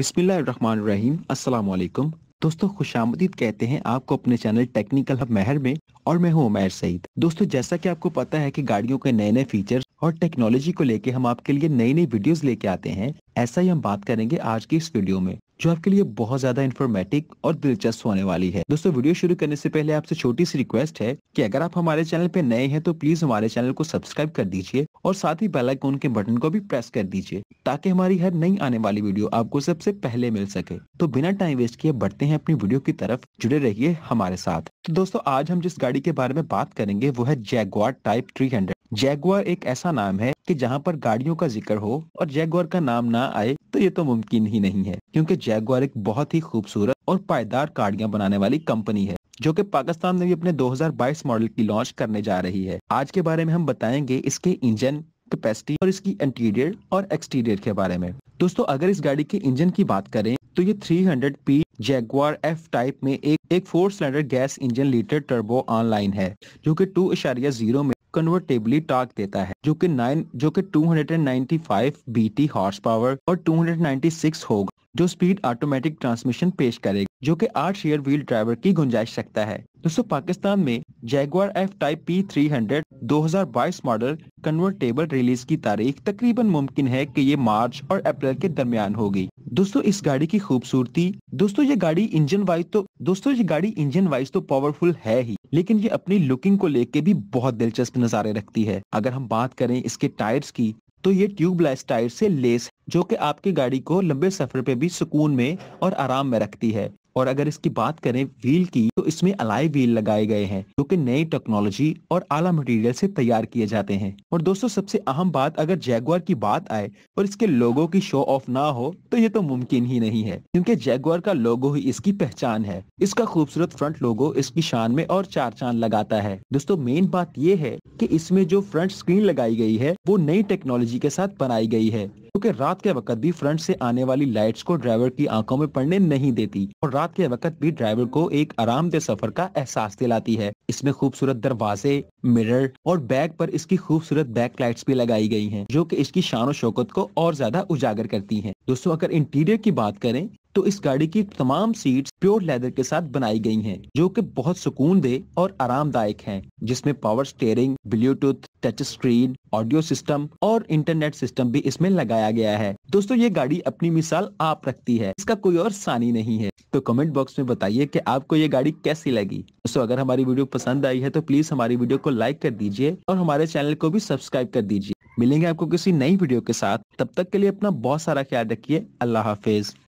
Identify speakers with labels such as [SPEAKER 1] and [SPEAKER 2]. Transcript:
[SPEAKER 1] बिस्मिल्लाम वालेकुम दोस्तों खुश कहते हैं आपको अपने चैनल टेक्निकल हब महर में और मैं हूं उमैर सईद दोस्तों जैसा कि आपको पता है कि गाड़ियों के नए नए फीचर्स और टेक्नोलॉजी को लेके हम आपके लिए नई नई वीडियोस लेके आते हैं ऐसा ही हम बात करेंगे आज की इस वीडियो में जो आपके लिए बहुत ज्यादा इन्फॉर्मेटिव और दिलचस्प होने वाली है दोस्तों वीडियो शुरू करने से पहले आपसे छोटी सी रिक्वेस्ट है कि अगर आप हमारे चैनल पे नए हैं तो प्लीज हमारे चैनल को सब्सक्राइब कर दीजिए और साथ ही बेलाइकोन के बटन को भी प्रेस कर दीजिए ताकि हमारी हर नई आने वाली वीडियो आपको सबसे पहले मिल सके तो बिना टाइम वेस्ट किए बढ़ते हैं अपनी वीडियो की तरफ जुड़े रहिए हमारे साथ तो दोस्तों आज हम जिस गाड़ी के बारे में बात करेंगे वो है जैगवार टाइप थ्री जैगवार एक ऐसा नाम है कि जहां पर गाड़ियों का जिक्र हो और जैगवार का नाम ना आए ये तो मुमकिन ही नहीं है क्योंकि जैगवार एक बहुत ही खूबसूरत और पायदार गाड़ियां बनाने वाली कंपनी है जो कि पाकिस्तान में भी अपने 2022 मॉडल की लॉन्च करने जा रही है आज के बारे में हम बताएंगे इसके इंजन कैपेसिटी और इसकी इंटीरियर और एक्सटीरियर के बारे में दोस्तों अगर इस गाड़ी के इंजन की बात करें तो ये 300 पी जैगवार एफ टाइप में एक एक four cylinder gas engine litre turbo online है जो कि जीरो में कन्वर्टेबली टार्क देता है जो कि नाइन जो कि 295 बीटी हॉर्स पावर और 296 होगा जो स्पीड ऑटोमेटिक ट्रांसमिशन पेश करेगा जो कि आठ शेयर व्हील ड्राइवर की गुंजाइश रखता है दोस्तों पाकिस्तान में Jaguar F type P three hundred 2022 model convertible release की तारीख तकरीबन मुमकिन है कि ये मार्च और अप्रैल के दरमियान होगी दोस्तों इस गाड़ी की खूबसूरती दोस्तों ये गाड़ी इंजन वाइज तो दोस्तों ये गाड़ी इंजन वाइज तो पावरफुल है ही लेकिन ये अपनी लुकिंग को लेके भी बहुत दिलचस्प नजारे रखती है अगर हम बात करें इसके टायर्स की तो ये ट्यूबलेस टायर से लेस जो कि आपकी गाड़ी को लंबे सफर पे भी सुकून में और आराम में रखती है और अगर इसकी बात करें व्हील की तो इसमें अलाई व्हील लगाए गए हैं जो कि नई टेक्नोलॉजी और आला मटेरियल से तैयार किए जाते हैं और दोस्तों सबसे अहम बात अगर जैगवार की बात आए और इसके लोगों की शो ऑफ ना हो तो ये तो मुमकिन ही नहीं है क्योंकि जैगवार का लोगो ही इसकी पहचान है इसका खूबसूरत फ्रंट लोगो इसकी शान में और चार चांद लगाता है दोस्तों मेन बात ये है की इसमें जो फ्रंट स्क्रीन लगाई गई है वो नई टेक्नोलॉजी के साथ बनाई गई है क्योंकि रात के वक्त भी फ्रंट से आने वाली लाइट्स को ड्राइवर की आंखों में पड़ने नहीं देती और रात के वक्त भी ड्राइवर को एक आरामदेह सफर का एहसास दिलाती है इसमें खूबसूरत दरवाजे मिरर और बैग पर इसकी खूबसूरत बैक लाइट्स भी लगाई गई हैं जो कि इसकी शान शौकत को और ज्यादा उजागर करती हैं दोस्तों अगर इंटीरियर की बात करें तो इस गाड़ी की तमाम सीट्स प्योर लेदर के साथ बनाई गई हैं जो कि बहुत सुकून दे और आरामदायक हैं जिसमें power steering bluetooth touch screen audio system और इंटरनेट सिस्टम भी इसमें लगाया गया है दोस्तों ये गाड़ी अपनी मिसाल आप रखती है इसका कोई और सानी नहीं है तो कमेंट बॉक्स में बताइए कि आपको ये गाड़ी कैसी लगी दोस्तों अगर हमारी वीडियो पसंद आई है तो प्लीज हमारी वीडियो को लाइक कर दीजिए और हमारे चैनल को भी सब्सक्राइब कर दीजिए मिलेंगे आपको किसी नई वीडियो के साथ तब तक के लिए अपना बहुत सारा ख्याल रखिए अल्लाह हाफिज